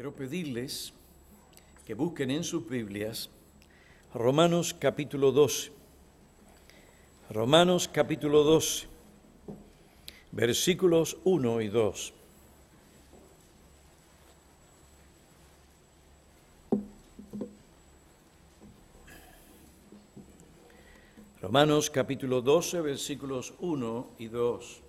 Quiero pedirles que busquen en sus Biblias Romanos capítulo 12. Romanos capítulo 12, versículos 1 y 2. Romanos capítulo 12, versículos 1 y 2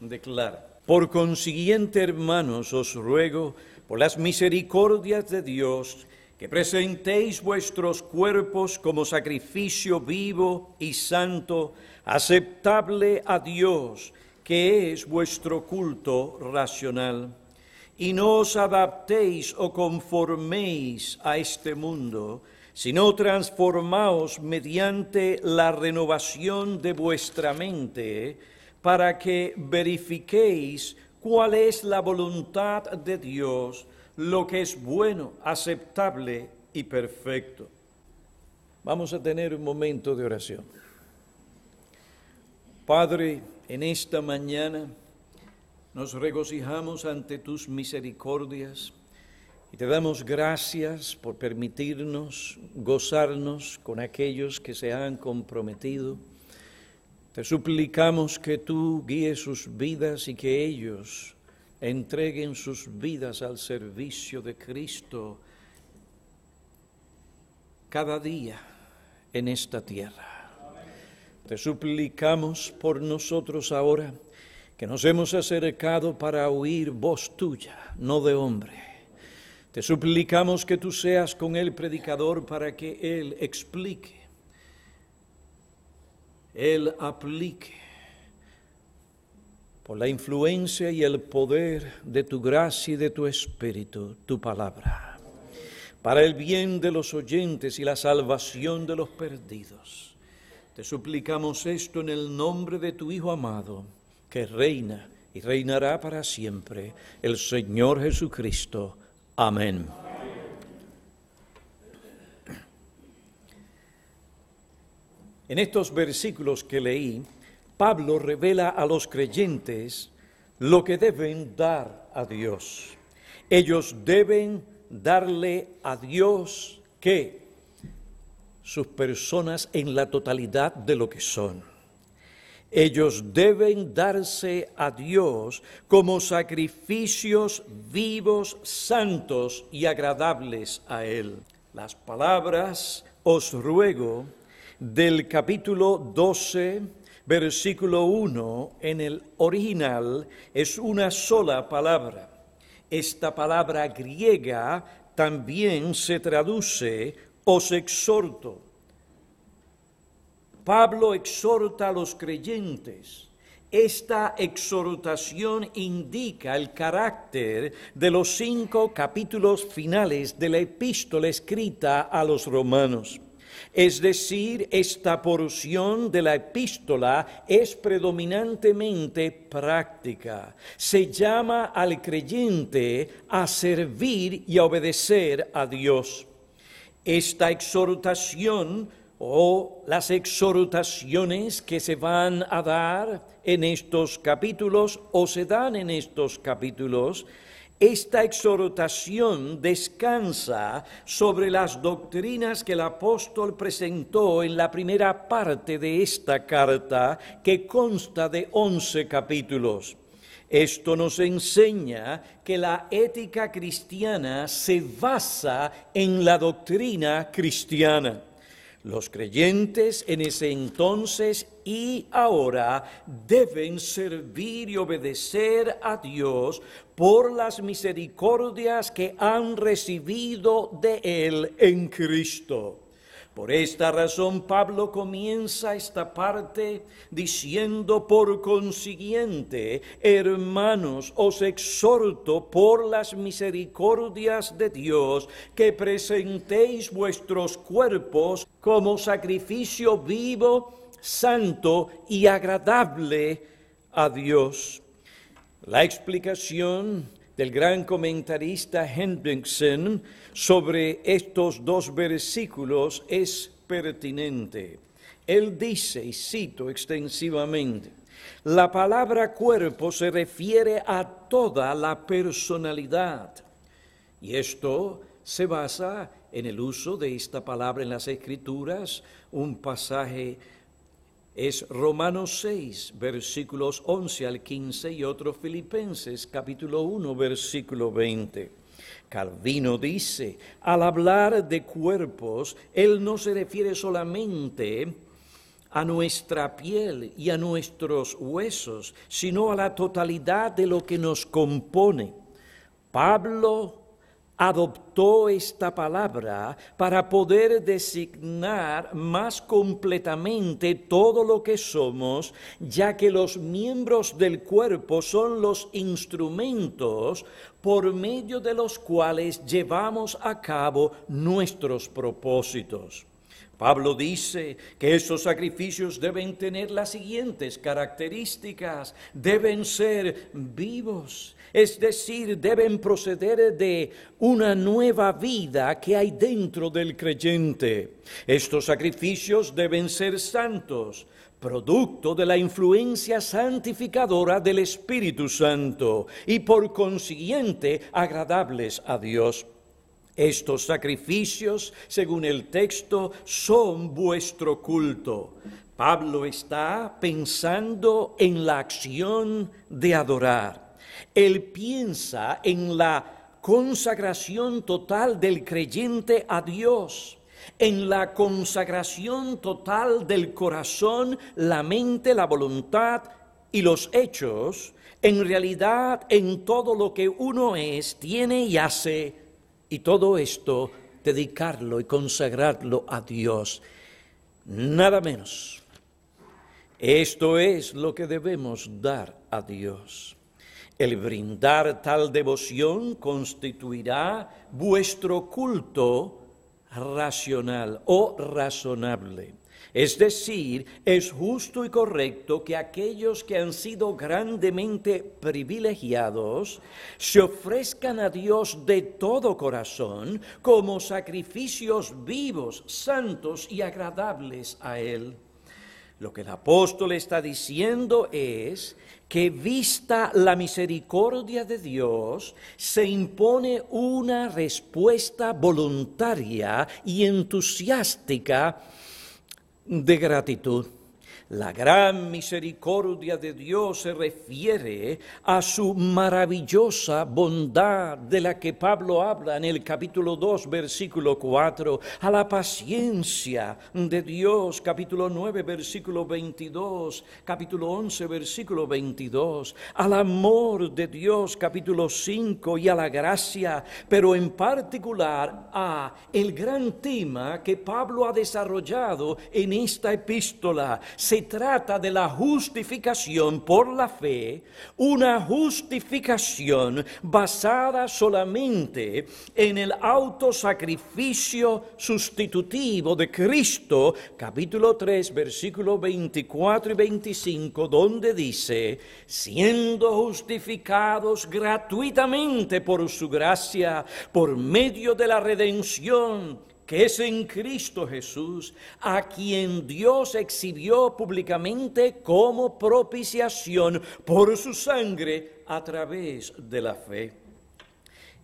declara, Por consiguiente, hermanos, os ruego, por las misericordias de Dios, que presentéis vuestros cuerpos como sacrificio vivo y santo, aceptable a Dios, que es vuestro culto racional. Y no os adaptéis o conforméis a este mundo, sino transformaos mediante la renovación de vuestra mente, para que verifiquéis cuál es la voluntad de Dios, lo que es bueno, aceptable y perfecto. Vamos a tener un momento de oración. Padre, en esta mañana nos regocijamos ante tus misericordias y te damos gracias por permitirnos gozarnos con aquellos que se han comprometido te suplicamos que tú guíes sus vidas y que ellos entreguen sus vidas al servicio de Cristo cada día en esta tierra. Te suplicamos por nosotros ahora que nos hemos acercado para oír voz tuya, no de hombre. Te suplicamos que tú seas con el predicador para que él explique él aplique por la influencia y el poder de tu gracia y de tu espíritu tu palabra, para el bien de los oyentes y la salvación de los perdidos. Te suplicamos esto en el nombre de tu Hijo amado, que reina y reinará para siempre, el Señor Jesucristo. Amén. En estos versículos que leí, Pablo revela a los creyentes lo que deben dar a Dios. Ellos deben darle a Dios que sus personas en la totalidad de lo que son. Ellos deben darse a Dios como sacrificios vivos, santos y agradables a Él. Las palabras, os ruego, del capítulo 12, versículo 1, en el original es una sola palabra. Esta palabra griega también se traduce os exhorto. Pablo exhorta a los creyentes. Esta exhortación indica el carácter de los cinco capítulos finales de la epístola escrita a los romanos. Es decir, esta porción de la epístola es predominantemente práctica. Se llama al creyente a servir y a obedecer a Dios. Esta exhortación o las exhortaciones que se van a dar en estos capítulos o se dan en estos capítulos esta exhortación descansa sobre las doctrinas que el apóstol presentó en la primera parte de esta carta, que consta de once capítulos. Esto nos enseña que la ética cristiana se basa en la doctrina cristiana. Los creyentes en ese entonces y ahora deben servir y obedecer a Dios por las misericordias que han recibido de Él en Cristo. Por esta razón Pablo comienza esta parte diciendo, por consiguiente, hermanos, os exhorto por las misericordias de Dios que presentéis vuestros cuerpos como sacrificio vivo, santo y agradable a Dios. La explicación del gran comentarista Hendrickson sobre estos dos versículos es pertinente. Él dice, y cito extensivamente, la palabra cuerpo se refiere a toda la personalidad. Y esto se basa en el uso de esta palabra en las escrituras, un pasaje es Romanos 6, versículos 11 al 15 y otro Filipenses capítulo 1, versículo 20. Calvino dice, al hablar de cuerpos, él no se refiere solamente a nuestra piel y a nuestros huesos, sino a la totalidad de lo que nos compone. Pablo adoptó esta palabra para poder designar más completamente todo lo que somos, ya que los miembros del cuerpo son los instrumentos por medio de los cuales llevamos a cabo nuestros propósitos. Pablo dice que esos sacrificios deben tener las siguientes características. Deben ser vivos, es decir, deben proceder de una nueva vida que hay dentro del creyente. Estos sacrificios deben ser santos, producto de la influencia santificadora del Espíritu Santo y por consiguiente agradables a Dios. Estos sacrificios, según el texto, son vuestro culto. Pablo está pensando en la acción de adorar. Él piensa en la consagración total del creyente a Dios en la consagración total del corazón, la mente, la voluntad y los hechos, en realidad en todo lo que uno es, tiene y hace y todo esto, dedicarlo y consagrarlo a Dios. Nada menos. Esto es lo que debemos dar a Dios. El brindar tal devoción constituirá vuestro culto racional o razonable. Es decir, es justo y correcto que aquellos que han sido grandemente privilegiados se ofrezcan a Dios de todo corazón como sacrificios vivos, santos y agradables a Él. Lo que el apóstol está diciendo es que vista la misericordia de Dios, se impone una respuesta voluntaria y entusiástica de gratitud. La gran misericordia de Dios se refiere a su maravillosa bondad de la que Pablo habla en el capítulo 2, versículo 4, a la paciencia de Dios, capítulo 9, versículo 22, capítulo 11, versículo 22, al amor de Dios, capítulo 5, y a la gracia, pero en particular a el gran tema que Pablo ha desarrollado en esta epístola. Se se trata de la justificación por la fe, una justificación basada solamente en el autosacrificio sustitutivo de Cristo, capítulo 3, versículo 24 y 25, donde dice, siendo justificados gratuitamente por su gracia, por medio de la redención, que es en Cristo Jesús, a quien Dios exhibió públicamente como propiciación por su sangre a través de la fe.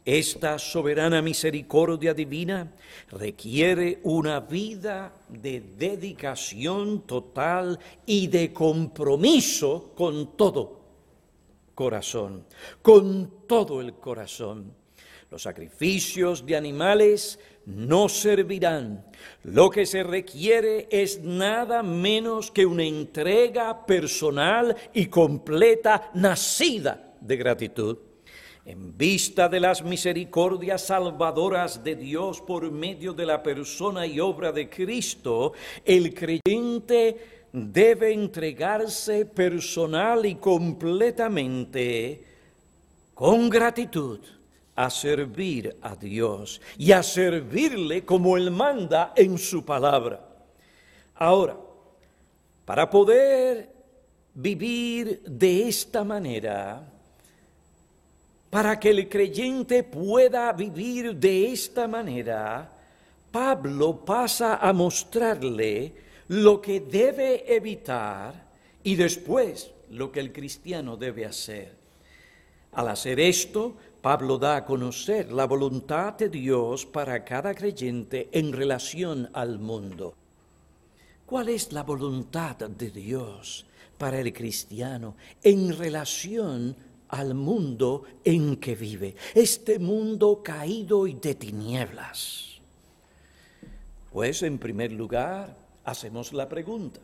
Esta soberana misericordia divina requiere una vida de dedicación total y de compromiso con todo corazón, con todo el corazón. Los sacrificios de animales no servirán. Lo que se requiere es nada menos que una entrega personal y completa nacida de gratitud. En vista de las misericordias salvadoras de Dios por medio de la persona y obra de Cristo, el creyente debe entregarse personal y completamente con gratitud a servir a Dios y a servirle como Él manda en su palabra. Ahora, para poder vivir de esta manera, para que el creyente pueda vivir de esta manera, Pablo pasa a mostrarle lo que debe evitar y después lo que el cristiano debe hacer. Al hacer esto, Pablo da a conocer la voluntad de Dios para cada creyente en relación al mundo. ¿Cuál es la voluntad de Dios para el cristiano en relación al mundo en que vive? Este mundo caído y de tinieblas. Pues en primer lugar, hacemos la pregunta,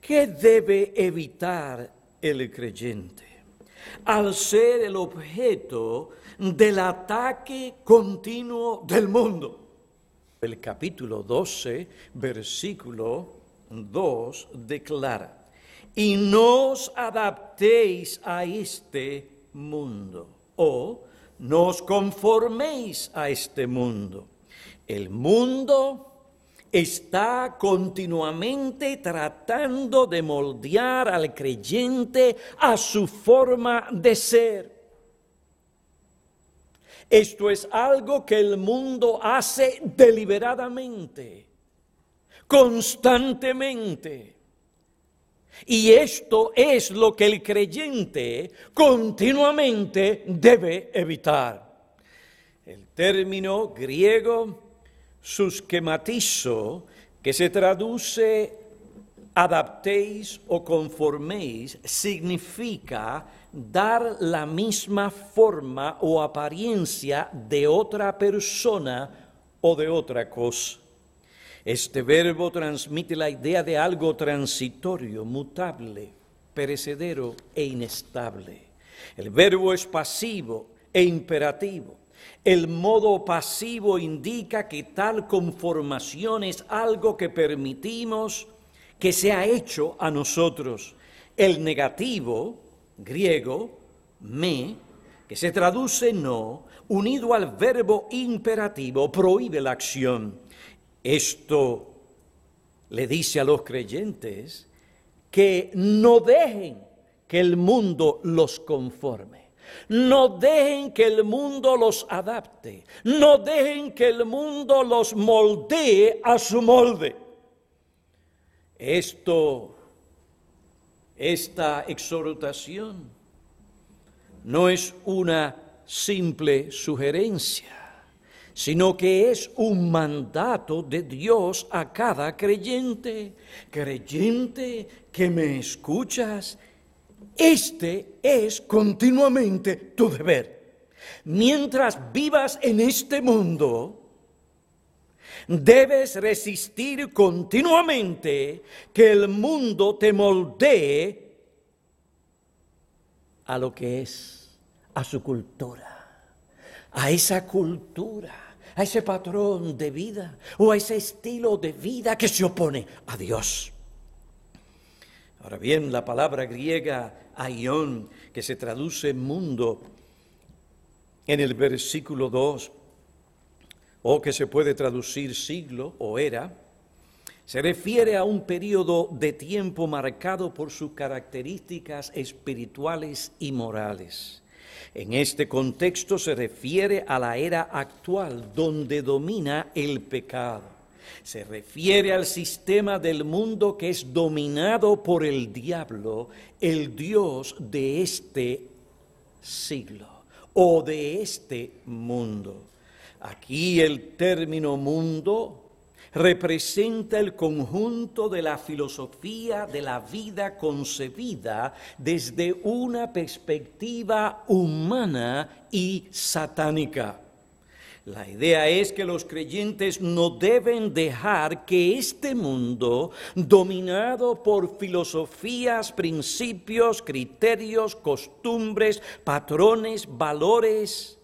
¿qué debe evitar el creyente? al ser el objeto del ataque continuo del mundo. El capítulo 12, versículo 2 declara, y no os adaptéis a este mundo, o no os conforméis a este mundo. El mundo está continuamente tratando de moldear al creyente a su forma de ser. Esto es algo que el mundo hace deliberadamente, constantemente. Y esto es lo que el creyente continuamente debe evitar. El término griego esquematizo, que se traduce adaptéis o conforméis, significa dar la misma forma o apariencia de otra persona o de otra cosa. Este verbo transmite la idea de algo transitorio, mutable, perecedero e inestable. El verbo es pasivo e imperativo. El modo pasivo indica que tal conformación es algo que permitimos que sea hecho a nosotros. El negativo, griego, me, que se traduce no, unido al verbo imperativo, prohíbe la acción. Esto le dice a los creyentes que no dejen que el mundo los conforme. No dejen que el mundo los adapte. No dejen que el mundo los moldee a su molde. Esto, esta exhortación no es una simple sugerencia, sino que es un mandato de Dios a cada creyente. Creyente que me escuchas, este es continuamente tu deber. Mientras vivas en este mundo, debes resistir continuamente que el mundo te moldee a lo que es, a su cultura, a esa cultura, a ese patrón de vida o a ese estilo de vida que se opone a Dios. Ahora bien, la palabra griega aion, que se traduce mundo en el versículo 2, o que se puede traducir siglo o era, se refiere a un periodo de tiempo marcado por sus características espirituales y morales. En este contexto se refiere a la era actual donde domina el pecado se refiere al sistema del mundo que es dominado por el diablo, el Dios de este siglo o de este mundo. Aquí el término mundo representa el conjunto de la filosofía de la vida concebida desde una perspectiva humana y satánica. La idea es que los creyentes no deben dejar que este mundo, dominado por filosofías, principios, criterios, costumbres, patrones, valores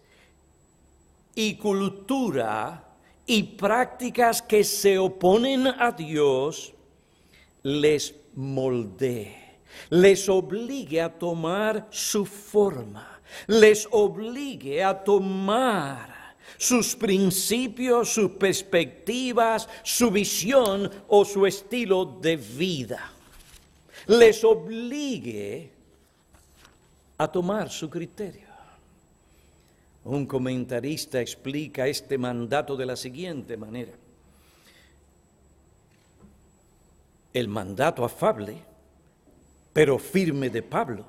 y cultura y prácticas que se oponen a Dios, les moldee les obligue a tomar su forma, les obligue a tomar sus principios, sus perspectivas, su visión o su estilo de vida. Les obligue a tomar su criterio. Un comentarista explica este mandato de la siguiente manera. El mandato afable, pero firme de Pablo,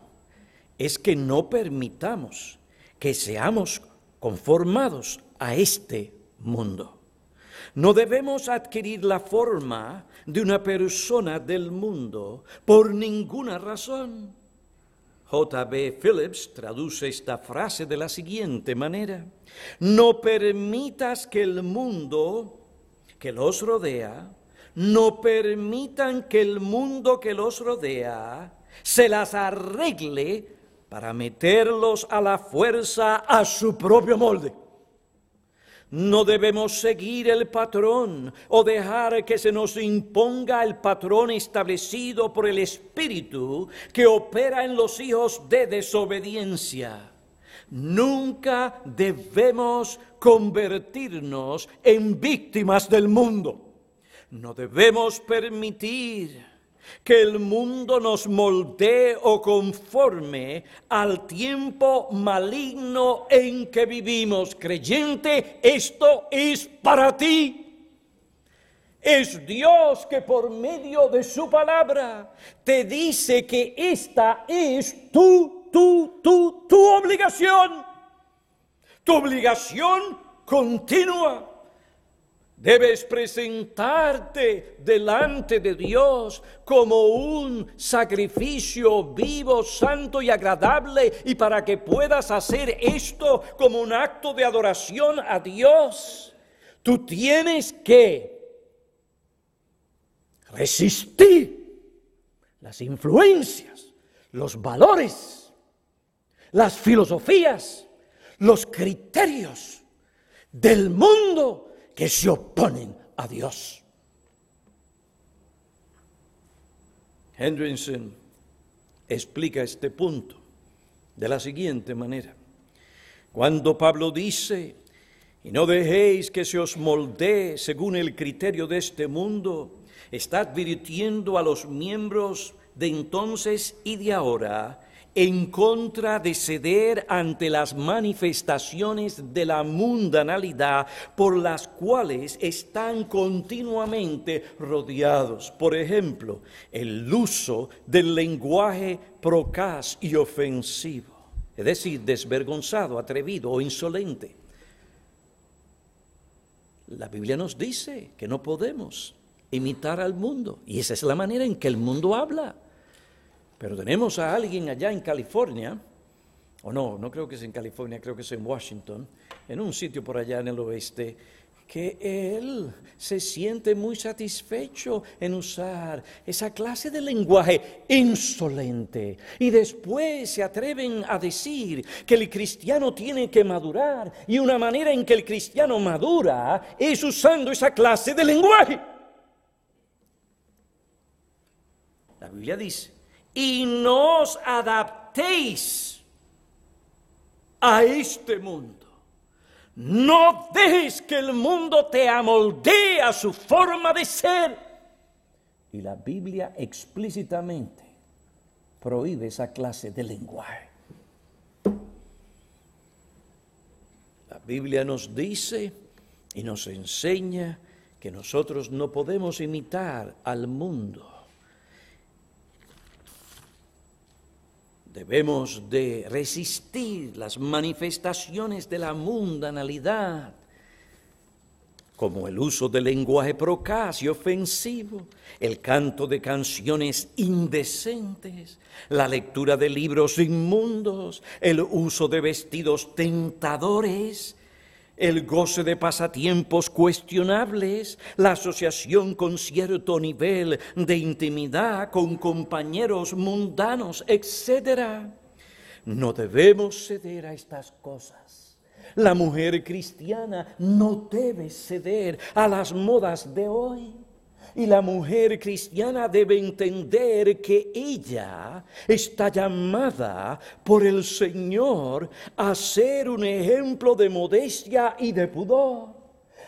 es que no permitamos que seamos conformados a este mundo. No debemos adquirir la forma de una persona del mundo por ninguna razón. J.B. Phillips traduce esta frase de la siguiente manera. No permitas que el mundo que los rodea, no permitan que el mundo que los rodea se las arregle para meterlos a la fuerza a su propio molde. No debemos seguir el patrón o dejar que se nos imponga el patrón establecido por el Espíritu que opera en los hijos de desobediencia. Nunca debemos convertirnos en víctimas del mundo. No debemos permitir que el mundo nos moldee o conforme al tiempo maligno en que vivimos. Creyente, esto es para ti. Es Dios que por medio de su palabra te dice que esta es tu, tu, tu, tu obligación. Tu obligación continua. Debes presentarte delante de Dios como un sacrificio vivo, santo y agradable. Y para que puedas hacer esto como un acto de adoración a Dios, tú tienes que resistir las influencias, los valores, las filosofías, los criterios del mundo que se oponen a Dios. Hendrickson explica este punto de la siguiente manera. Cuando Pablo dice, y no dejéis que se os moldee según el criterio de este mundo, está advirtiendo a los miembros de entonces y de ahora en contra de ceder ante las manifestaciones de la mundanalidad por las cuales están continuamente rodeados. Por ejemplo, el uso del lenguaje procaz y ofensivo, es decir, desvergonzado, atrevido o insolente. La Biblia nos dice que no podemos imitar al mundo y esa es la manera en que el mundo habla. Pero tenemos a alguien allá en California, o no, no creo que es en California, creo que es en Washington, en un sitio por allá en el oeste, que él se siente muy satisfecho en usar esa clase de lenguaje insolente. Y después se atreven a decir que el cristiano tiene que madurar y una manera en que el cristiano madura es usando esa clase de lenguaje. La Biblia dice y no os adaptéis a este mundo. No dejes que el mundo te amoldee a su forma de ser. Y la Biblia explícitamente prohíbe esa clase de lenguaje. La Biblia nos dice y nos enseña que nosotros no podemos imitar al mundo Debemos de resistir las manifestaciones de la mundanalidad, como el uso del lenguaje procaz y ofensivo, el canto de canciones indecentes, la lectura de libros inmundos, el uso de vestidos tentadores el goce de pasatiempos cuestionables, la asociación con cierto nivel de intimidad con compañeros mundanos, etc. No debemos ceder a estas cosas. La mujer cristiana no debe ceder a las modas de hoy. Y la mujer cristiana debe entender que ella está llamada por el Señor a ser un ejemplo de modestia y de pudor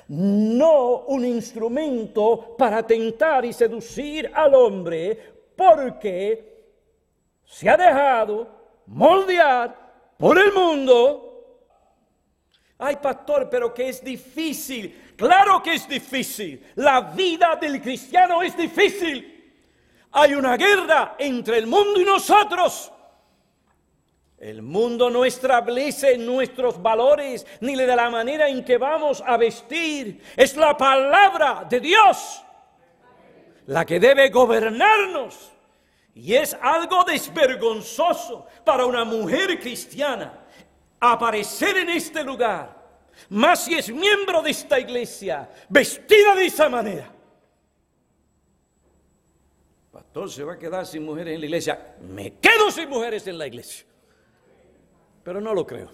no un instrumento para tentar y seducir al hombre, porque se ha dejado moldear por el mundo Ay, pastor, pero que es difícil. Claro que es difícil. La vida del cristiano es difícil. Hay una guerra entre el mundo y nosotros. El mundo no establece nuestros valores ni da la manera en que vamos a vestir. Es la palabra de Dios la que debe gobernarnos. Y es algo desvergonzoso para una mujer cristiana aparecer en este lugar, más si es miembro de esta iglesia, vestida de esa manera. Pastor, se va a quedar sin mujeres en la iglesia. Me quedo sin mujeres en la iglesia. Pero no lo creo.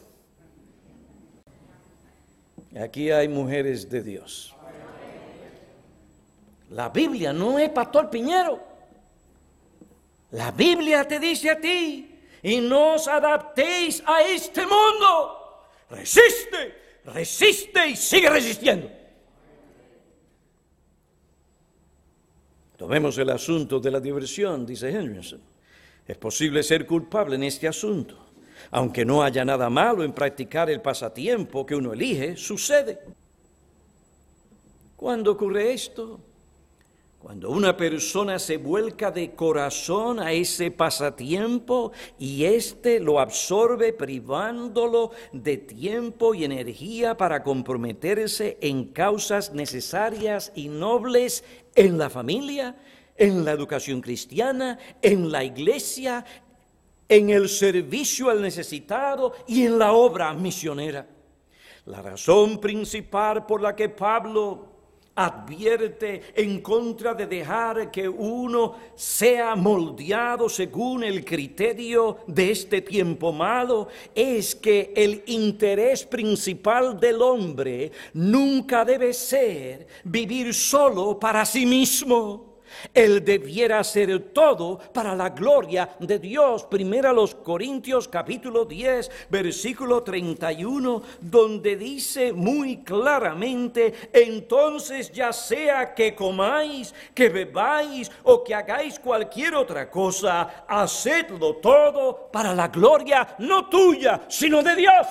Aquí hay mujeres de Dios. La Biblia no es Pastor Piñero. La Biblia te dice a ti, y no os adaptéis a este mundo. Resiste, resiste y sigue resistiendo. Tomemos el asunto de la diversión, dice Henderson. Es posible ser culpable en este asunto. Aunque no haya nada malo en practicar el pasatiempo que uno elige, sucede. ¿Cuándo ocurre esto? Cuando una persona se vuelca de corazón a ese pasatiempo y éste lo absorbe privándolo de tiempo y energía para comprometerse en causas necesarias y nobles en la familia, en la educación cristiana, en la iglesia, en el servicio al necesitado y en la obra misionera. La razón principal por la que Pablo advierte en contra de dejar que uno sea moldeado según el criterio de este tiempo malo, es que el interés principal del hombre nunca debe ser vivir solo para sí mismo. Él debiera hacer todo para la gloria de Dios. Primera los Corintios capítulo 10, versículo 31, donde dice muy claramente, entonces ya sea que comáis, que bebáis o que hagáis cualquier otra cosa, hacedlo todo para la gloria no tuya, sino de Dios.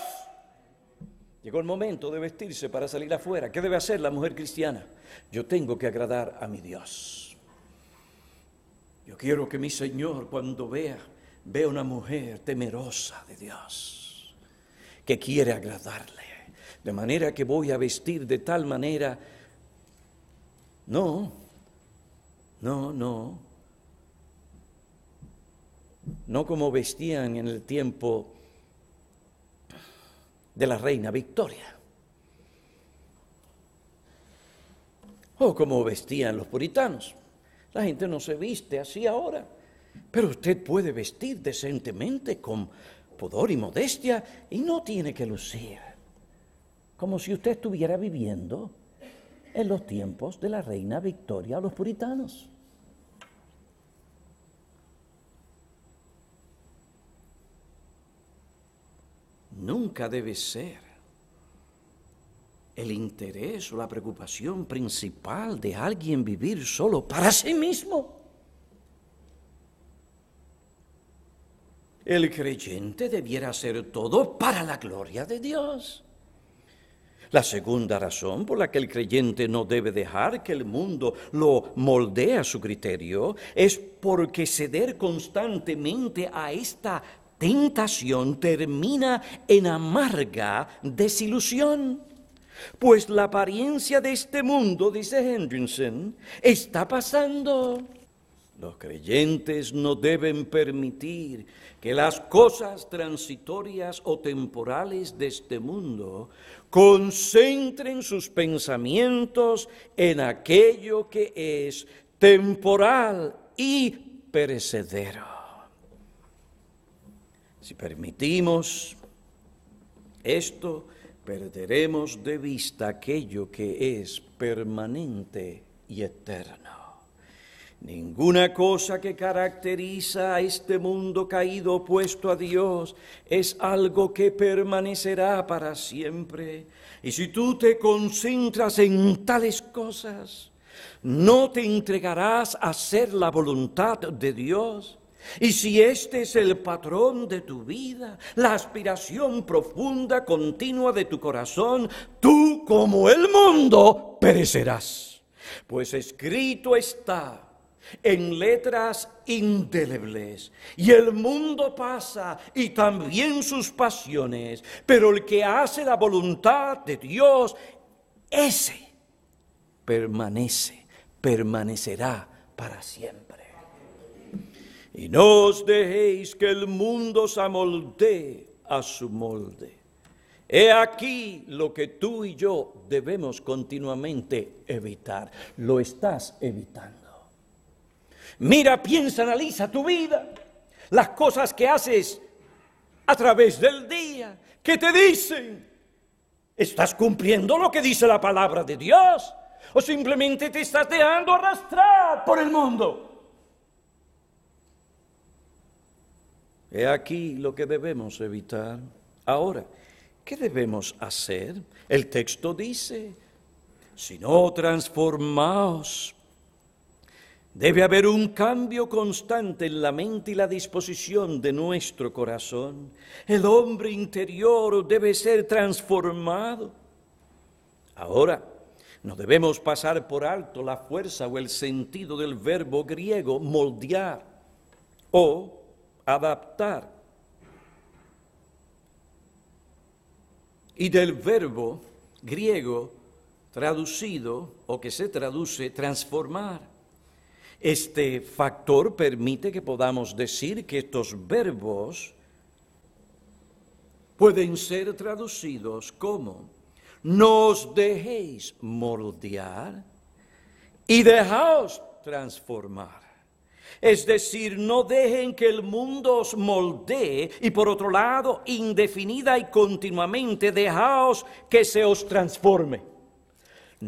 Llegó el momento de vestirse para salir afuera. ¿Qué debe hacer la mujer cristiana? Yo tengo que agradar a mi Dios. Yo quiero que mi Señor cuando vea, vea una mujer temerosa de Dios, que quiere agradarle. De manera que voy a vestir de tal manera. No, no, no. No como vestían en el tiempo de la reina Victoria. O como vestían los puritanos. La gente no se viste así ahora. Pero usted puede vestir decentemente, con pudor y modestia, y no tiene que lucir como si usted estuviera viviendo en los tiempos de la reina Victoria a los puritanos. Nunca debe ser el interés o la preocupación principal de alguien vivir solo para sí mismo. El creyente debiera hacer todo para la gloria de Dios. La segunda razón por la que el creyente no debe dejar que el mundo lo moldee a su criterio es porque ceder constantemente a esta tentación termina en amarga desilusión. Pues la apariencia de este mundo, dice Hendrickson, está pasando. Los creyentes no deben permitir que las cosas transitorias o temporales de este mundo concentren sus pensamientos en aquello que es temporal y perecedero. Si permitimos esto, perderemos de vista aquello que es permanente y eterno. Ninguna cosa que caracteriza a este mundo caído opuesto a Dios es algo que permanecerá para siempre. Y si tú te concentras en tales cosas, no te entregarás a hacer la voluntad de Dios y si este es el patrón de tu vida, la aspiración profunda, continua de tu corazón, tú como el mundo perecerás. Pues escrito está en letras indelebles. Y el mundo pasa y también sus pasiones, pero el que hace la voluntad de Dios, ese permanece, permanecerá para siempre y no os dejéis que el mundo se amolde a su molde. He aquí lo que tú y yo debemos continuamente evitar. Lo estás evitando. Mira, piensa, analiza tu vida, las cosas que haces a través del día, que te dicen, ¿estás cumpliendo lo que dice la palabra de Dios? ¿O simplemente te estás dejando arrastrar por el mundo? He aquí lo que debemos evitar. Ahora, ¿qué debemos hacer? El texto dice, si no transformaos, debe haber un cambio constante en la mente y la disposición de nuestro corazón. El hombre interior debe ser transformado. Ahora, no debemos pasar por alto la fuerza o el sentido del verbo griego moldear o adaptar. Y del verbo griego traducido o que se traduce transformar. Este factor permite que podamos decir que estos verbos pueden ser traducidos como nos dejéis moldear y dejaos transformar. Es decir, no dejen que el mundo os moldee y por otro lado, indefinida y continuamente, dejaos que se os transforme.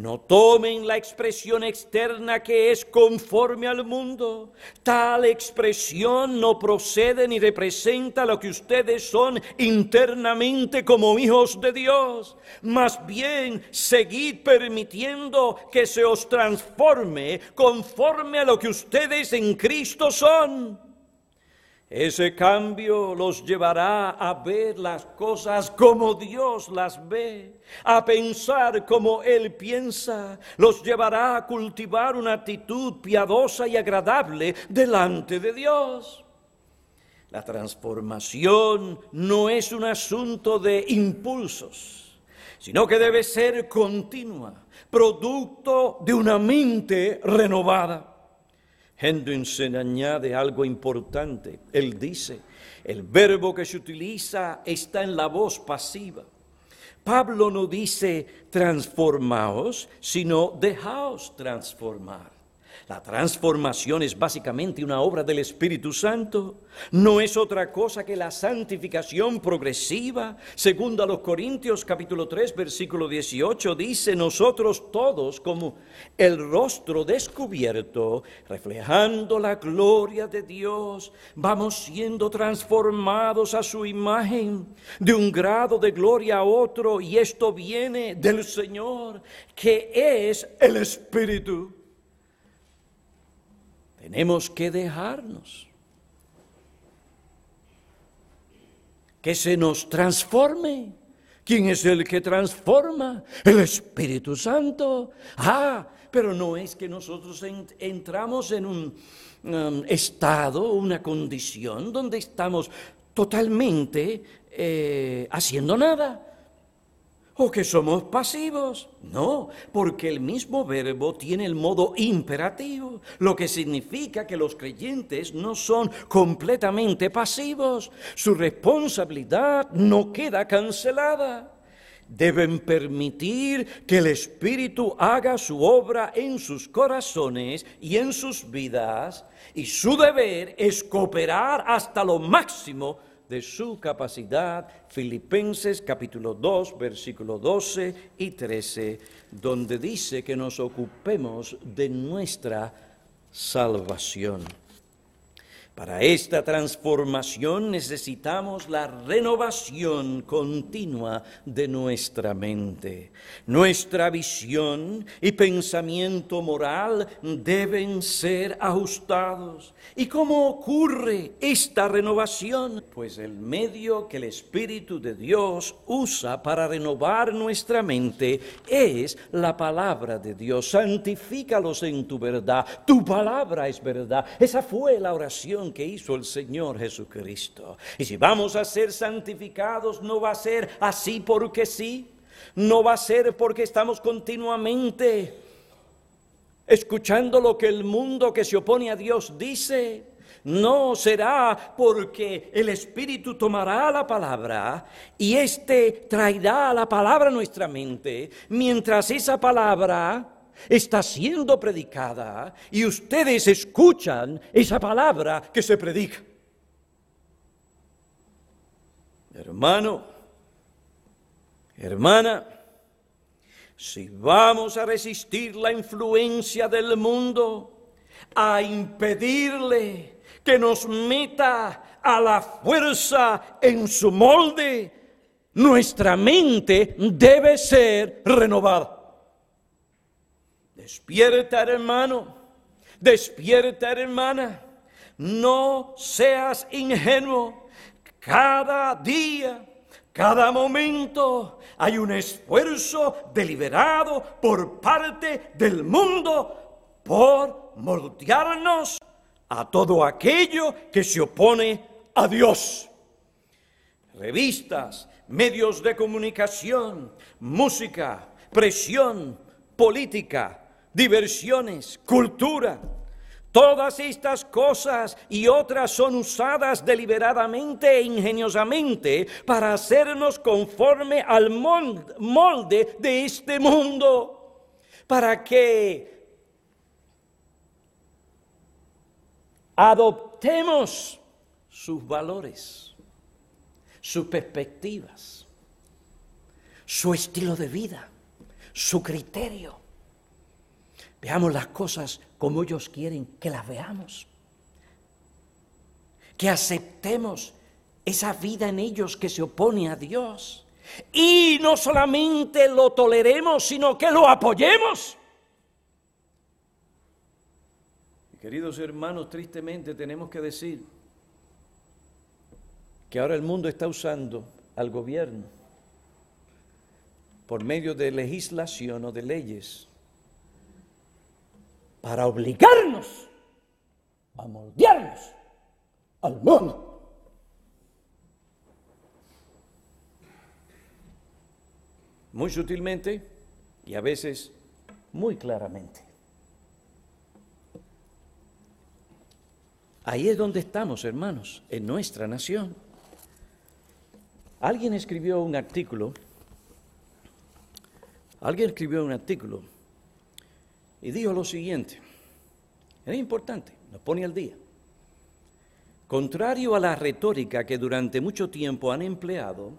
No tomen la expresión externa que es conforme al mundo. Tal expresión no procede ni representa lo que ustedes son internamente como hijos de Dios. Más bien, seguid permitiendo que se os transforme conforme a lo que ustedes en Cristo son. Ese cambio los llevará a ver las cosas como Dios las ve, a pensar como Él piensa, los llevará a cultivar una actitud piadosa y agradable delante de Dios. La transformación no es un asunto de impulsos, sino que debe ser continua, producto de una mente renovada. Henderson añade algo importante. Él dice, el verbo que se utiliza está en la voz pasiva. Pablo no dice transformaos, sino dejaos transformar. La transformación es básicamente una obra del Espíritu Santo. No es otra cosa que la santificación progresiva. Según a los Corintios capítulo 3 versículo 18 dice, nosotros todos como el rostro descubierto, reflejando la gloria de Dios, vamos siendo transformados a su imagen de un grado de gloria a otro y esto viene del Señor, que es el Espíritu. Tenemos que dejarnos. Que se nos transforme. ¿Quién es el que transforma? El Espíritu Santo. Ah, pero no es que nosotros entramos en un um, estado, una condición donde estamos totalmente eh, haciendo nada o que somos pasivos. No, porque el mismo verbo tiene el modo imperativo, lo que significa que los creyentes no son completamente pasivos. Su responsabilidad no queda cancelada. Deben permitir que el Espíritu haga su obra en sus corazones y en sus vidas, y su deber es cooperar hasta lo máximo de su capacidad, Filipenses capítulo 2, versículo 12 y 13, donde dice que nos ocupemos de nuestra salvación. Para esta transformación necesitamos la renovación continua de nuestra mente. Nuestra visión y pensamiento moral deben ser ajustados. ¿Y cómo ocurre esta renovación? Pues el medio que el Espíritu de Dios usa para renovar nuestra mente es la palabra de Dios. Santifícalos en tu verdad. Tu palabra es verdad. Esa fue la oración que hizo el Señor Jesucristo. Y si vamos a ser santificados, no va a ser así porque sí, no va a ser porque estamos continuamente escuchando lo que el mundo que se opone a Dios dice. No será porque el Espíritu tomará la palabra y éste traerá la palabra a nuestra mente, mientras esa palabra está siendo predicada y ustedes escuchan esa palabra que se predica. Hermano, hermana, si vamos a resistir la influencia del mundo, a impedirle que nos meta a la fuerza en su molde, nuestra mente debe ser renovada. Despierta hermano, despierta hermana, no seas ingenuo. Cada día, cada momento hay un esfuerzo deliberado por parte del mundo por moldearnos a todo aquello que se opone a Dios. Revistas, medios de comunicación, música, presión política, diversiones, cultura. Todas estas cosas y otras son usadas deliberadamente e ingeniosamente para hacernos conforme al molde de este mundo, para que adoptemos sus valores, sus perspectivas, su estilo de vida, su criterio Veamos las cosas como ellos quieren que las veamos. Que aceptemos esa vida en ellos que se opone a Dios. Y no solamente lo toleremos, sino que lo apoyemos. Queridos hermanos, tristemente tenemos que decir que ahora el mundo está usando al gobierno por medio de legislación o de leyes para obligarnos a moldearnos al mundo. Muy sutilmente y a veces muy claramente. Ahí es donde estamos, hermanos, en nuestra nación. Alguien escribió un artículo, alguien escribió un artículo y dijo lo siguiente, es importante, nos pone al día. Contrario a la retórica que durante mucho tiempo han empleado,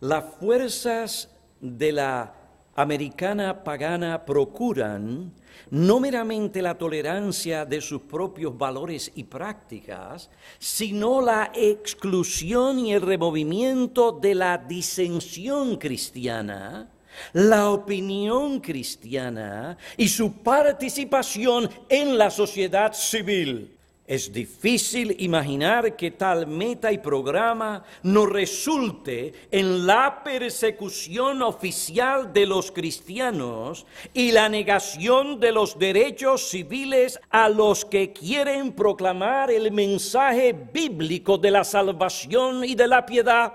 las fuerzas de la americana pagana procuran no meramente la tolerancia de sus propios valores y prácticas, sino la exclusión y el removimiento de la disensión cristiana la opinión cristiana y su participación en la sociedad civil. Es difícil imaginar que tal meta y programa no resulte en la persecución oficial de los cristianos y la negación de los derechos civiles a los que quieren proclamar el mensaje bíblico de la salvación y de la piedad.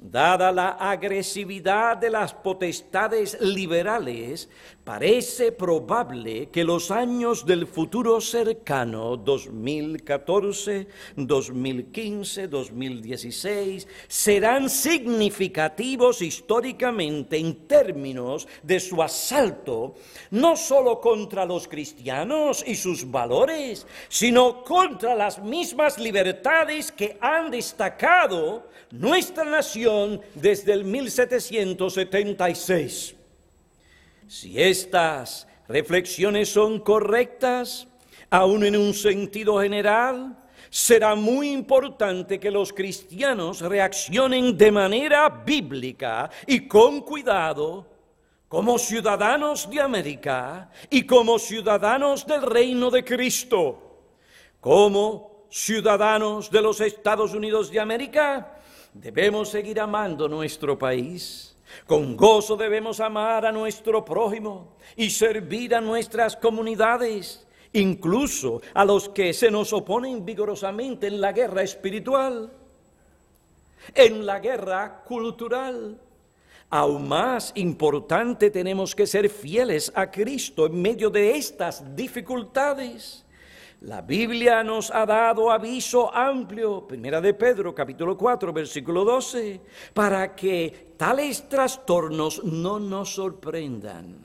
Dada la agresividad de las potestades liberales, Parece probable que los años del futuro cercano, 2014, 2015, 2016, serán significativos históricamente en términos de su asalto no solo contra los cristianos y sus valores, sino contra las mismas libertades que han destacado nuestra nación desde el 1776. Si estas reflexiones son correctas, aún en un sentido general, será muy importante que los cristianos reaccionen de manera bíblica y con cuidado como ciudadanos de América y como ciudadanos del reino de Cristo, como ciudadanos de los Estados Unidos de América. Debemos seguir amando nuestro país con gozo debemos amar a nuestro prójimo y servir a nuestras comunidades, incluso a los que se nos oponen vigorosamente en la guerra espiritual, en la guerra cultural. Aún más importante tenemos que ser fieles a Cristo en medio de estas dificultades. La Biblia nos ha dado aviso amplio, primera de Pedro, capítulo 4, versículo 12, para que tales trastornos no nos sorprendan.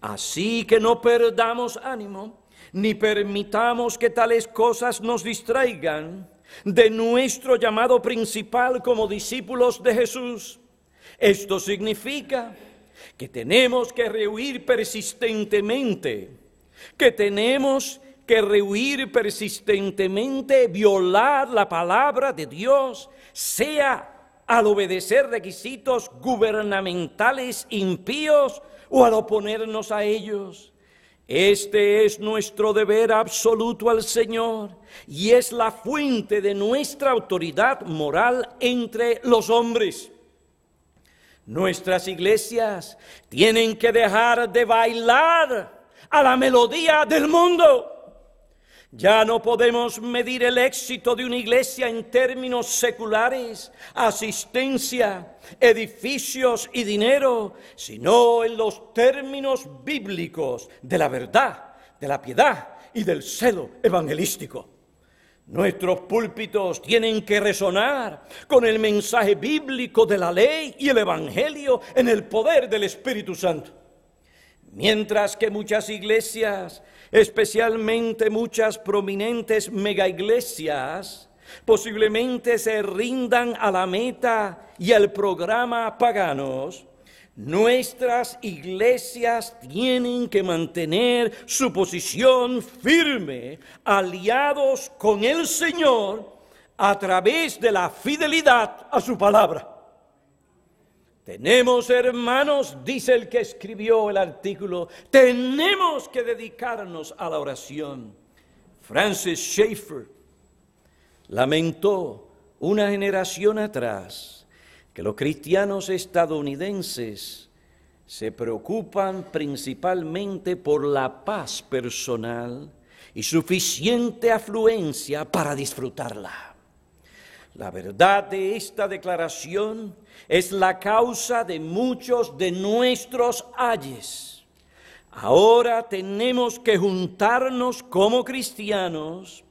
Así que no perdamos ánimo, ni permitamos que tales cosas nos distraigan de nuestro llamado principal como discípulos de Jesús. Esto significa que tenemos que rehuir persistentemente, que tenemos que rehuir persistentemente, violar la palabra de Dios, sea al obedecer requisitos gubernamentales impíos o al oponernos a ellos. Este es nuestro deber absoluto al Señor y es la fuente de nuestra autoridad moral entre los hombres. Nuestras iglesias tienen que dejar de bailar a la melodía del mundo ya no podemos medir el éxito de una iglesia en términos seculares, asistencia, edificios y dinero, sino en los términos bíblicos de la verdad, de la piedad y del celo evangelístico. Nuestros púlpitos tienen que resonar con el mensaje bíblico de la ley y el Evangelio en el poder del Espíritu Santo. Mientras que muchas iglesias especialmente muchas prominentes megaiglesias, posiblemente se rindan a la meta y al programa paganos, nuestras iglesias tienen que mantener su posición firme, aliados con el Señor, a través de la fidelidad a su palabra. Tenemos, hermanos, dice el que escribió el artículo, tenemos que dedicarnos a la oración. Francis Schaeffer lamentó una generación atrás que los cristianos estadounidenses se preocupan principalmente por la paz personal y suficiente afluencia para disfrutarla. La verdad de esta declaración es la causa de muchos de nuestros ayes. Ahora tenemos que juntarnos como cristianos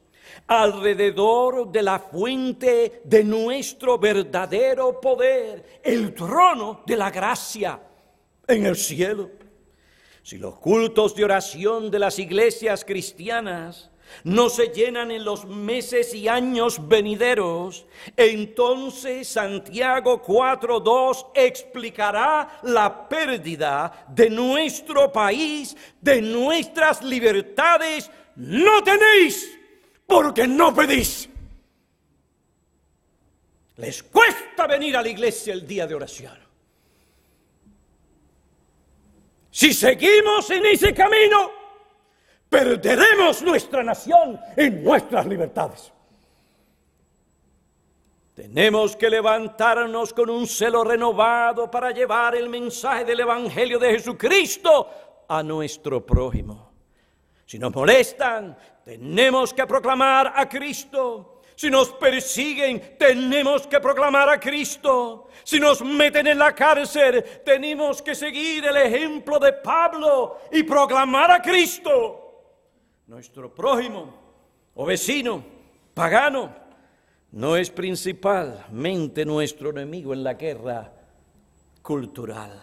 alrededor de la fuente de nuestro verdadero poder, el trono de la gracia en el cielo. Si los cultos de oración de las iglesias cristianas no se llenan en los meses y años venideros, entonces Santiago 4.2 explicará la pérdida de nuestro país, de nuestras libertades. No tenéis porque no pedís. Les cuesta venir a la iglesia el día de oración. Si seguimos en ese camino, perderemos nuestra nación y nuestras libertades. Tenemos que levantarnos con un celo renovado para llevar el mensaje del Evangelio de Jesucristo a nuestro prójimo. Si nos molestan, tenemos que proclamar a Cristo. Si nos persiguen, tenemos que proclamar a Cristo. Si nos meten en la cárcel, tenemos que seguir el ejemplo de Pablo y proclamar a Cristo nuestro prójimo o vecino pagano, no es principalmente nuestro enemigo en la guerra cultural.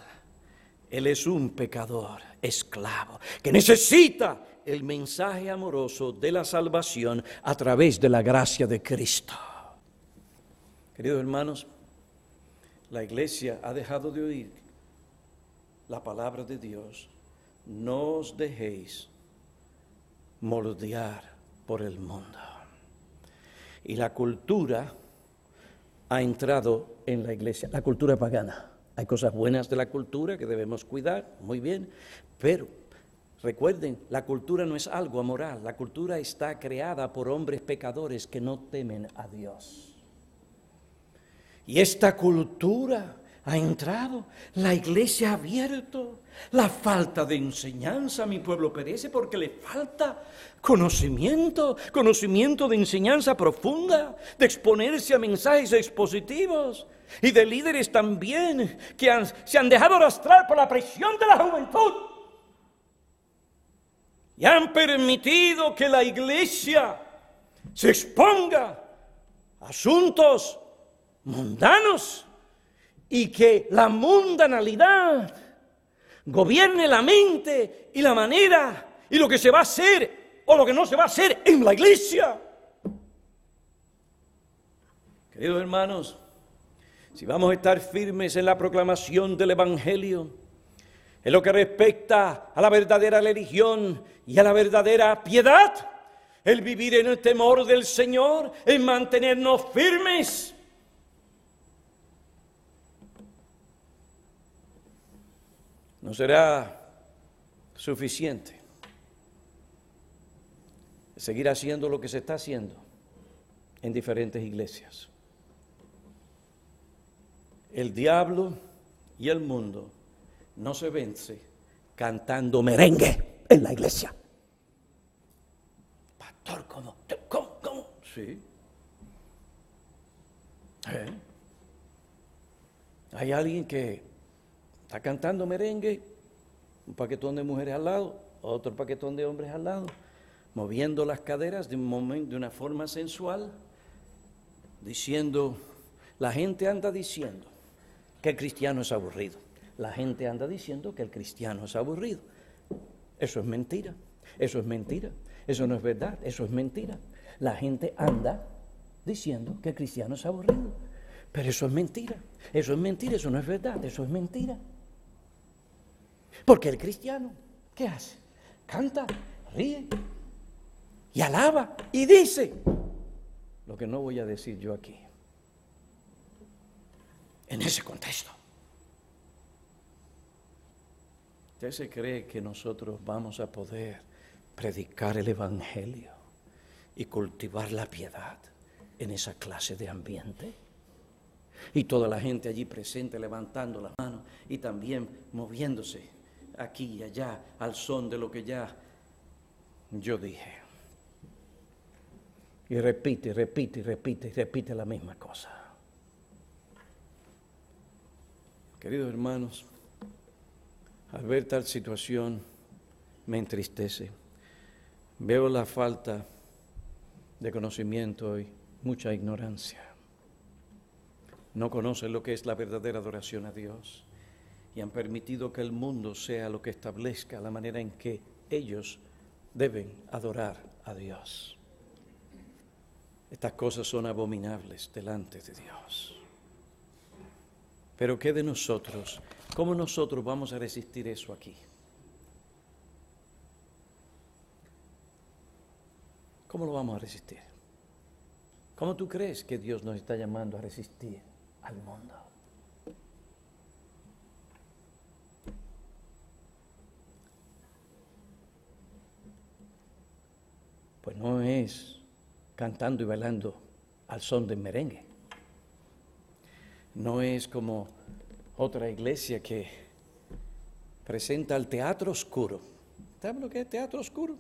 Él es un pecador, esclavo, que necesita el mensaje amoroso de la salvación a través de la gracia de Cristo. Queridos hermanos, la iglesia ha dejado de oír la palabra de Dios. No os dejéis moldear por el mundo. Y la cultura ha entrado en la iglesia, la cultura pagana. Hay cosas buenas de la cultura que debemos cuidar, muy bien, pero recuerden, la cultura no es algo amoral, la cultura está creada por hombres pecadores que no temen a Dios. Y esta cultura ha entrado, la iglesia ha abierto. La falta de enseñanza, mi pueblo perece porque le falta conocimiento, conocimiento de enseñanza profunda, de exponerse a mensajes expositivos y de líderes también que se han dejado arrastrar por la presión de la juventud y han permitido que la iglesia se exponga a asuntos mundanos y que la mundanalidad gobierne la mente y la manera y lo que se va a hacer o lo que no se va a hacer en la iglesia. Queridos hermanos, si vamos a estar firmes en la proclamación del Evangelio, en lo que respecta a la verdadera religión y a la verdadera piedad, el vivir en el temor del Señor, en mantenernos firmes, no será suficiente seguir haciendo lo que se está haciendo en diferentes iglesias. El diablo y el mundo no se vence cantando merengue en la iglesia. Pastor, ¿cómo? Sí. ¿Eh? Hay alguien que Está cantando merengue, un paquetón de mujeres al lado, otro paquetón de hombres al lado, moviendo las caderas de, un momento, de una forma sensual, diciendo, la gente anda diciendo que el cristiano es aburrido. La gente anda diciendo que el cristiano es aburrido. Eso es mentira, eso es mentira, eso no es verdad, eso es mentira. La gente anda diciendo que el cristiano es aburrido. Pero eso es mentira, eso es mentira, eso no es verdad, eso es mentira. Porque el cristiano, ¿qué hace? Canta, ríe y alaba y dice lo que no voy a decir yo aquí. En ese contexto. ¿Usted se cree que nosotros vamos a poder predicar el Evangelio y cultivar la piedad en esa clase de ambiente? Y toda la gente allí presente levantando las manos y también moviéndose aquí y allá, al son de lo que ya yo dije. Y repite, repite, repite, repite la misma cosa. Queridos hermanos, al ver tal situación me entristece. Veo la falta de conocimiento y mucha ignorancia. No conocen lo que es la verdadera adoración a Dios y han permitido que el mundo sea lo que establezca la manera en que ellos deben adorar a Dios. Estas cosas son abominables delante de Dios. Pero ¿qué de nosotros? ¿Cómo nosotros vamos a resistir eso aquí? ¿Cómo lo vamos a resistir? ¿Cómo tú crees que Dios nos está llamando a resistir al mundo? Pues no es cantando y bailando al son del merengue. No es como otra iglesia que presenta el teatro oscuro. ¿Saben lo que es teatro oscuro?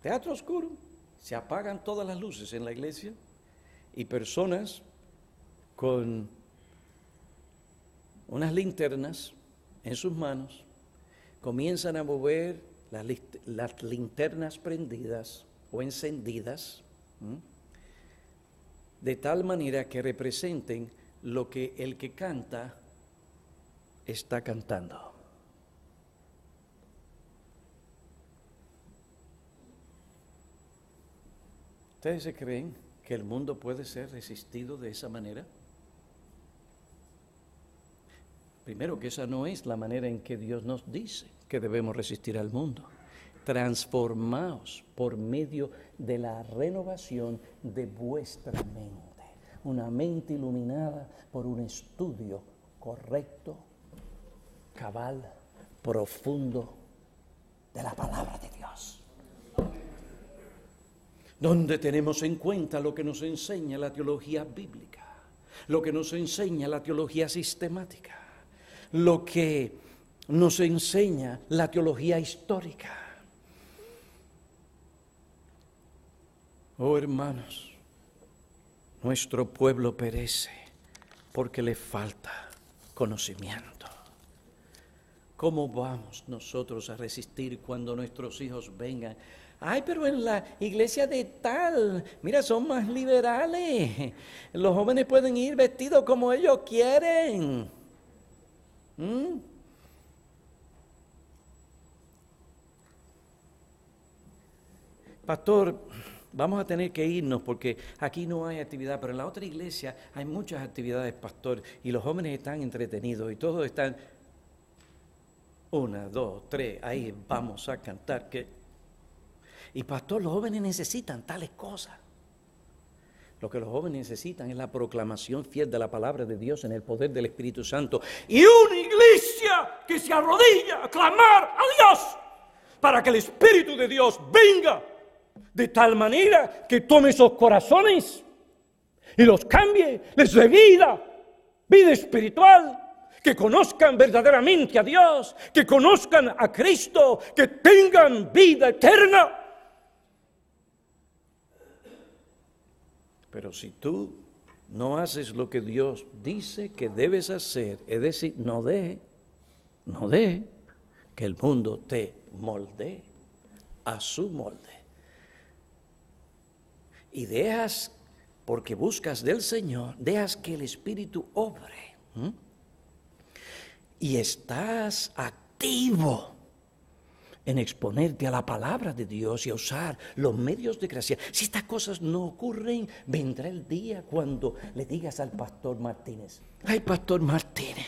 Teatro oscuro. Se apagan todas las luces en la iglesia y personas con unas linternas en sus manos comienzan a mover las, linternas prendidas o encendidas, de tal manera que representen lo que el que canta está cantando. ¿Ustedes se creen que el mundo puede ser resistido de esa manera? Primero que esa no es la manera en que Dios nos dice que debemos resistir al mundo. Transformaos por medio de la renovación de vuestra mente. Una mente iluminada por un estudio correcto, cabal, profundo de la palabra de Dios. Donde tenemos en cuenta lo que nos enseña la teología bíblica, lo que nos enseña la teología sistemática, lo que nos enseña la teología histórica. Oh hermanos, nuestro pueblo perece porque le falta conocimiento. ¿Cómo vamos nosotros a resistir cuando nuestros hijos vengan? Ay, pero en la iglesia de tal, mira, son más liberales. Los jóvenes pueden ir vestidos como ellos quieren. ¿Mm? pastor, vamos a tener que irnos porque aquí no hay actividad, pero en la otra iglesia hay muchas actividades, pastor, y los jóvenes están entretenidos y todos están, una, dos, tres, ahí vamos a cantar. ¿qué? Y pastor, los jóvenes necesitan tales cosas. Lo que los jóvenes necesitan es la proclamación fiel de la palabra de Dios en el poder del Espíritu Santo. Y una iglesia que se arrodilla a clamar a Dios para que el Espíritu de Dios venga de tal manera que tome esos corazones y los cambie, les dé vida, vida espiritual, que conozcan verdaderamente a Dios, que conozcan a Cristo, que tengan vida eterna. Pero si tú no haces lo que Dios dice que debes hacer, es decir, no de no dé, que el mundo te molde a su molde y dejas, porque buscas del Señor, dejas que el Espíritu obre. Y estás activo en exponerte a la palabra de Dios y a usar los medios de gracia. Si estas cosas no ocurren, vendrá el día cuando le digas al pastor Martínez, ay pastor Martínez,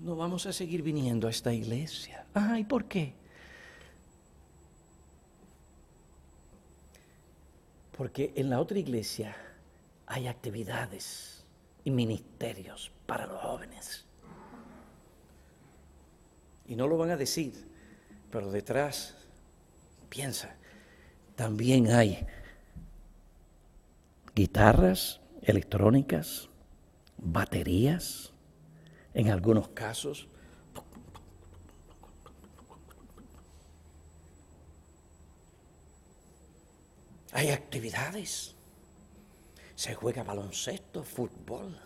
no vamos a seguir viniendo a esta iglesia. Ay, ¿por qué? Porque en la otra iglesia hay actividades y ministerios para los jóvenes. Y no lo van a decir, pero detrás, piensa, también hay guitarras electrónicas, baterías, en algunos casos, hay actividades. Se juega baloncesto, fútbol.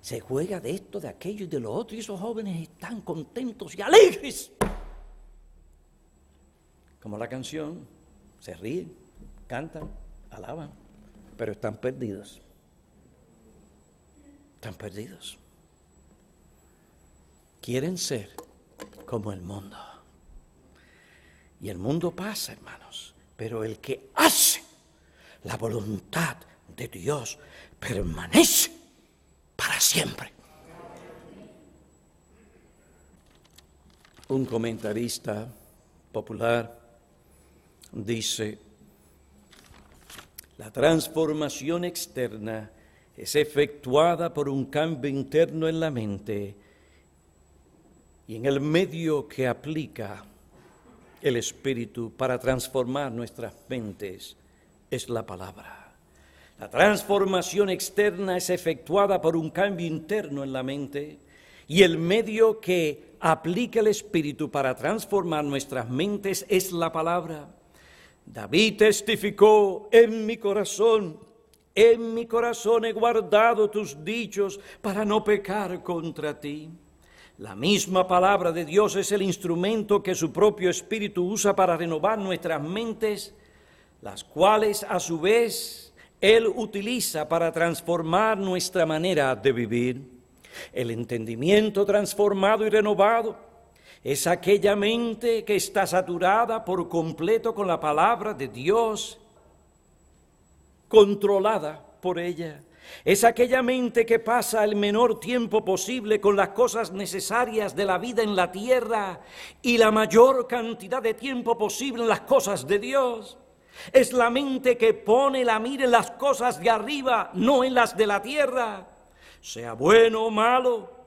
Se juega de esto, de aquello y de lo otro. Y esos jóvenes están contentos y alegres. Como la canción, se ríen, cantan, alaban, pero están perdidos. Están perdidos. Quieren ser como el mundo. Y el mundo pasa, hermanos. Pero el que hace la voluntad de Dios permanece para siempre. Un comentarista popular dice, la transformación externa es efectuada por un cambio interno en la mente y en el medio que aplica el Espíritu para transformar nuestras mentes es la palabra. La transformación externa es efectuada por un cambio interno en la mente y el medio que aplica el Espíritu para transformar nuestras mentes es la palabra. David testificó en mi corazón, en mi corazón he guardado tus dichos para no pecar contra ti. La misma palabra de Dios es el instrumento que su propio Espíritu usa para renovar nuestras mentes, las cuales a su vez Él utiliza para transformar nuestra manera de vivir. El entendimiento transformado y renovado es aquella mente que está saturada por completo con la palabra de Dios, controlada por ella. Es aquella mente que pasa el menor tiempo posible con las cosas necesarias de la vida en la tierra y la mayor cantidad de tiempo posible en las cosas de Dios. Es la mente que pone la mira en las cosas de arriba, no en las de la tierra, sea bueno o malo.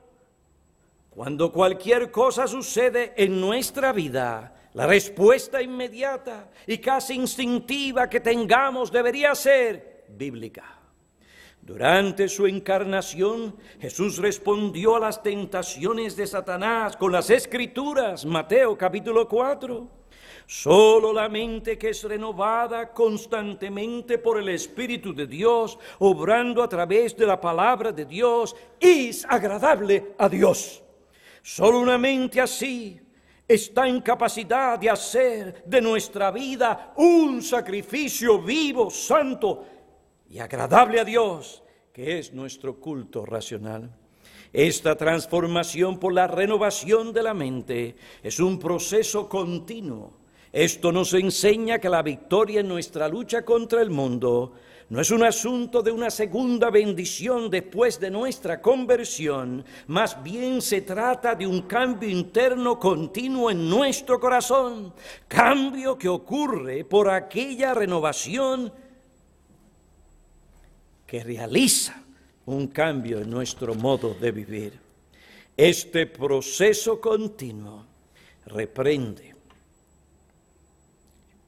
Cuando cualquier cosa sucede en nuestra vida, la respuesta inmediata y casi instintiva que tengamos debería ser bíblica. Durante su encarnación, Jesús respondió a las tentaciones de Satanás con las escrituras, Mateo capítulo 4. Solo la mente que es renovada constantemente por el Espíritu de Dios, obrando a través de la palabra de Dios, es agradable a Dios. Solo una mente así está en capacidad de hacer de nuestra vida un sacrificio vivo, santo, y agradable a Dios, que es nuestro culto racional. Esta transformación por la renovación de la mente es un proceso continuo. Esto nos enseña que la victoria en nuestra lucha contra el mundo no es un asunto de una segunda bendición después de nuestra conversión, más bien se trata de un cambio interno continuo en nuestro corazón, cambio que ocurre por aquella renovación que realiza un cambio en nuestro modo de vivir. Este proceso continuo reprende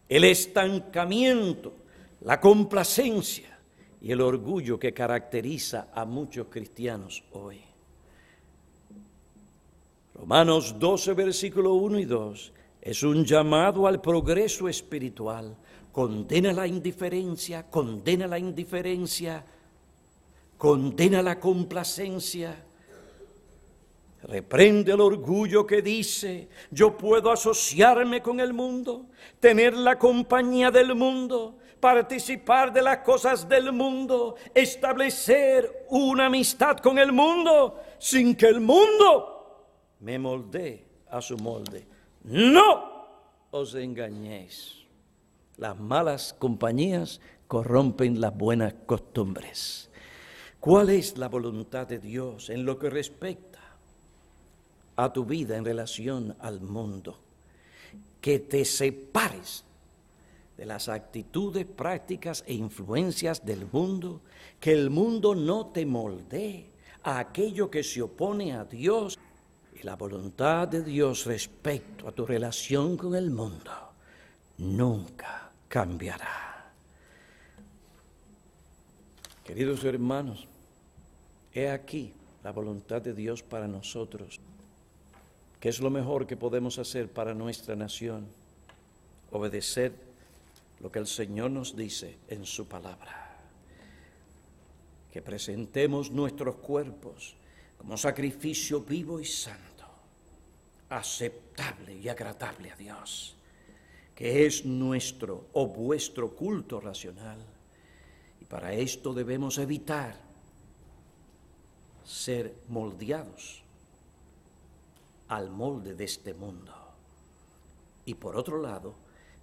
el estancamiento, la complacencia y el orgullo que caracteriza a muchos cristianos hoy. Romanos 12, versículo 1 y 2 es un llamado al progreso espiritual, condena la indiferencia, condena la indiferencia, condena la complacencia. Reprende el orgullo que dice, yo puedo asociarme con el mundo, tener la compañía del mundo, participar de las cosas del mundo, establecer una amistad con el mundo, sin que el mundo me moldee a su molde. No os engañéis. Las malas compañías corrompen las buenas costumbres. ¿Cuál es la voluntad de Dios en lo que respecta a tu vida en relación al mundo? Que te separes de las actitudes, prácticas e influencias del mundo, que el mundo no te moldee a aquello que se opone a Dios y la voluntad de Dios respecto a tu relación con el mundo. Nunca cambiará. Queridos hermanos, he aquí la voluntad de Dios para nosotros. ¿Qué es lo mejor que podemos hacer para nuestra nación? Obedecer lo que el Señor nos dice en su palabra. Que presentemos nuestros cuerpos como sacrificio vivo y santo, aceptable y agradable a Dios que es nuestro o vuestro culto racional. Y para esto debemos evitar ser moldeados al molde de este mundo. Y por otro lado,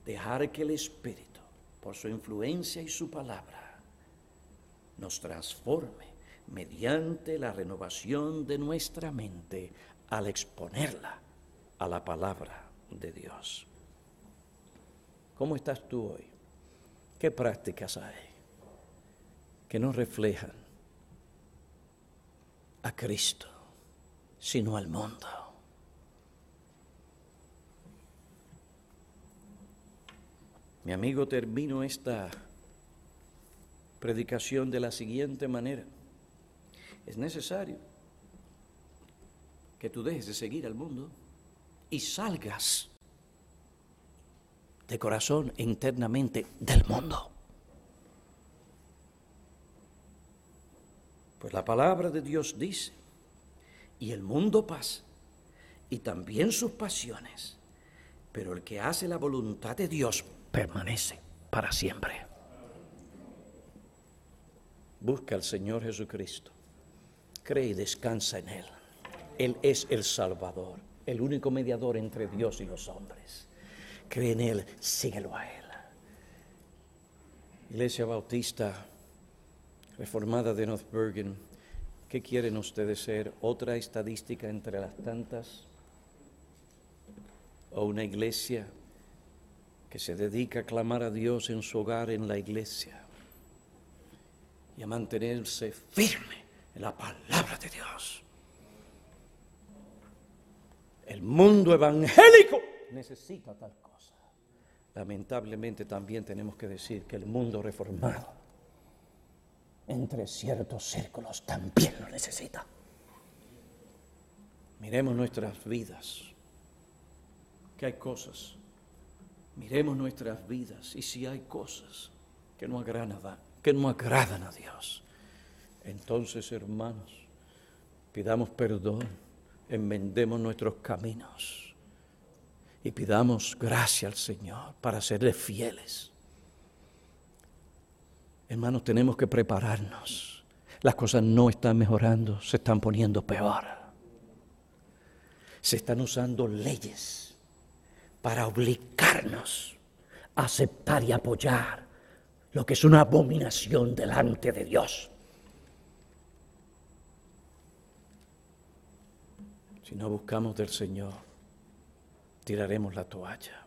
dejar que el Espíritu, por su influencia y su palabra, nos transforme mediante la renovación de nuestra mente al exponerla a la palabra de Dios. ¿Cómo estás tú hoy? ¿Qué prácticas hay que no reflejan a Cristo, sino al mundo? Mi amigo, termino esta predicación de la siguiente manera. Es necesario que tú dejes de seguir al mundo y salgas de corazón e internamente del mundo. Pues la palabra de Dios dice, y el mundo pasa, y también sus pasiones, pero el que hace la voluntad de Dios permanece para siempre. Busca al Señor Jesucristo, cree y descansa en Él. Él es el Salvador, el único mediador entre Dios y los hombres cree en Él, síguelo a Él. Iglesia Bautista Reformada de North Bergen, ¿qué quieren ustedes ser? ¿Otra estadística entre las tantas? ¿O una iglesia que se dedica a clamar a Dios en su hogar, en la iglesia? Y a mantenerse firme en la palabra de Dios. El mundo evangélico necesita tal lamentablemente también tenemos que decir que el mundo reformado, entre ciertos círculos, también lo necesita. Miremos nuestras vidas, que hay cosas. Miremos nuestras vidas y si hay cosas que no agradan, que no agradan a Dios. Entonces, hermanos, pidamos perdón, enmendemos nuestros caminos y pidamos gracia al Señor para serle fieles. Hermanos, tenemos que prepararnos. Las cosas no están mejorando, se están poniendo peor. Se están usando leyes para obligarnos a aceptar y apoyar lo que es una abominación delante de Dios. Si no buscamos del Señor, tiraremos la toalla.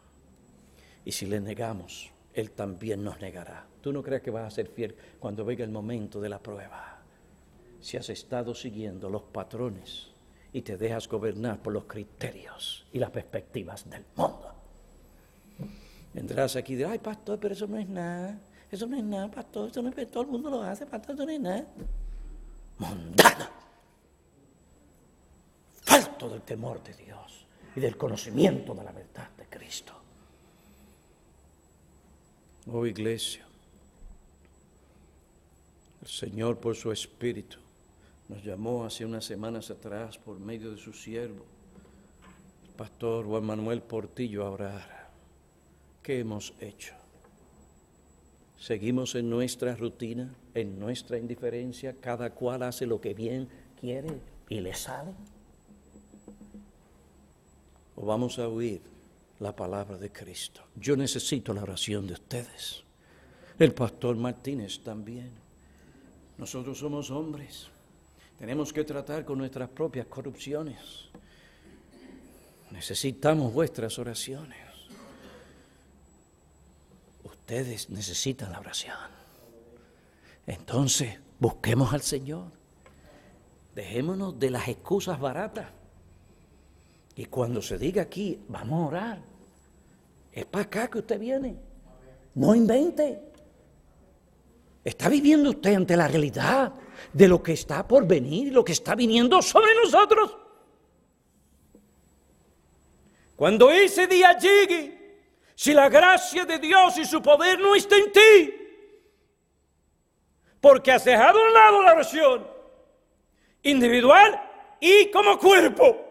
Y si le negamos, Él también nos negará. Tú no creas que vas a ser fiel cuando venga el momento de la prueba. Si has estado siguiendo los patrones y te dejas gobernar por los criterios y las perspectivas del mundo. Vendrás aquí y dirás, ay pastor, pero eso no es nada. Eso no es nada, pastor. Eso no es, todo el mundo lo hace, pastor, eso no es nada. mundano Falto del temor de Dios y del conocimiento de la verdad de Cristo. Oh iglesia, el Señor por su Espíritu nos llamó hace unas semanas atrás por medio de su siervo, el pastor Juan Manuel Portillo, a orar. ¿Qué hemos hecho? Seguimos en nuestra rutina, en nuestra indiferencia, cada cual hace lo que bien quiere y le sale o vamos a oír la palabra de Cristo. Yo necesito la oración de ustedes. El pastor Martínez también. Nosotros somos hombres. Tenemos que tratar con nuestras propias corrupciones. Necesitamos vuestras oraciones. Ustedes necesitan la oración. Entonces, busquemos al Señor. Dejémonos de las excusas baratas. Y cuando se diga aquí, vamos a orar. Es para acá que usted viene. No invente. Está viviendo usted ante la realidad de lo que está por venir, ...y lo que está viniendo sobre nosotros. Cuando ese día llegue, si la gracia de Dios y su poder no está en ti, porque has dejado a un lado la oración individual y como cuerpo.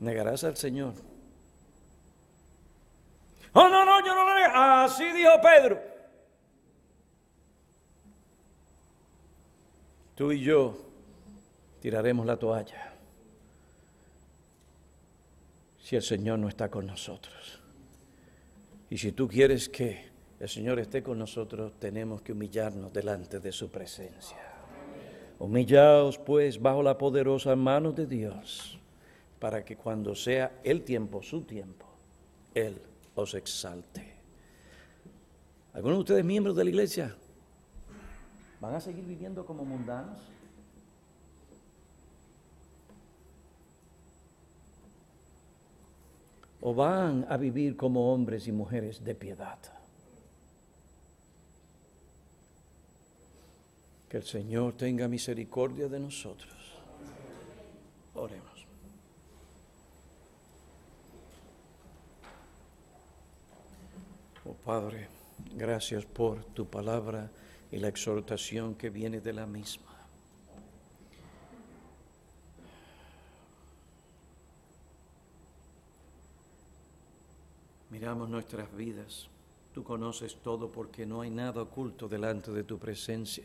negarás al Señor. Oh, no, no, yo no lo negaré! Así dijo Pedro. Tú y yo tiraremos la toalla si el Señor no está con nosotros. Y si tú quieres que el Señor esté con nosotros, tenemos que humillarnos delante de su presencia. Humillaos pues bajo la poderosa mano de Dios para que cuando sea el tiempo, su tiempo, Él os exalte. ¿Algunos de ustedes miembros de la iglesia van a seguir viviendo como mundanos? ¿O van a vivir como hombres y mujeres de piedad? Que el Señor tenga misericordia de nosotros. Oremos. Padre, gracias por tu palabra y la exhortación que viene de la misma. Miramos nuestras vidas. Tú conoces todo porque no hay nada oculto delante de tu presencia.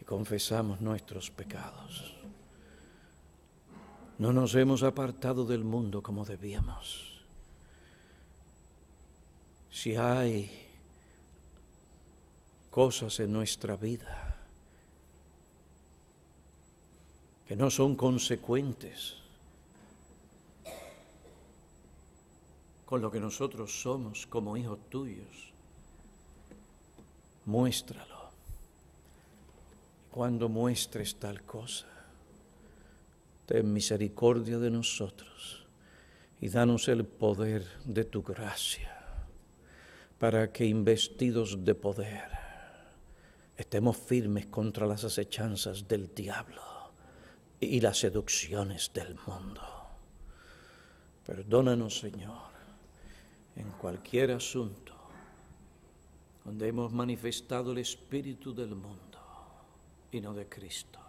Y confesamos nuestros pecados. No nos hemos apartado del mundo como debíamos si hay cosas en nuestra vida que no son consecuentes con lo que nosotros somos como hijos tuyos, muéstralo. Cuando muestres tal cosa, ten misericordia de nosotros y danos el poder de tu gracia para que investidos de poder estemos firmes contra las acechanzas del diablo y las seducciones del mundo. Perdónanos, Señor, en cualquier asunto donde hemos manifestado el espíritu del mundo y no de Cristo.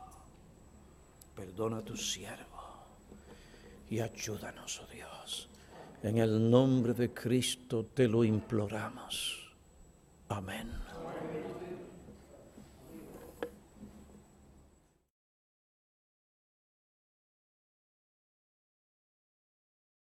Perdona a tu siervo y ayúdanos, oh Dios en el nombre de Cristo te lo imploramos. Amén.